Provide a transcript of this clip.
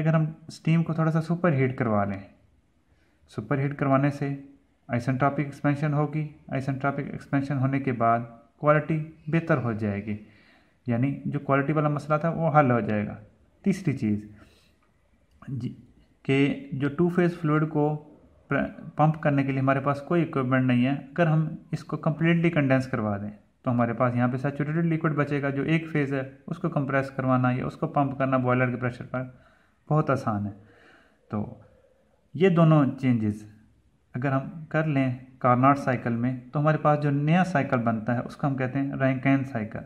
अगर हम स्टीम को थोड़ा सा सुपर हीट करवा लें सुपर हीट करवाने से आइसेंट्रॉपिक एक्सपेंशन होगी आइसेंट्रॉपिक एक्सपेंशन होने के बाद क्वालिटी बेहतर हो जाएगी यानी जो क्वालिटी वाला मसला था वो हल हो जाएगा तीसरी चीज़ कि जो टू फेज़ फ्लूड को पंप करने के लिए हमारे पास कोई इक्विपमेंट नहीं है अगर हम इसको कम्प्लीटली कंडेंस करवा दें तो हमारे पास यहाँ पे सैचुरेटेड लिक्विड बचेगा जो एक फेज़ है उसको कंप्रेस करवाना या उसको पंप करना बॉयलर के प्रेशर पर बहुत आसान है तो ये दोनों चेंजेस अगर हम कर लें कार्नाट साइकिल में तो हमारे पास जो नया साइकिल बनता है उसको हम कहते हैं रैंकैन साइकिल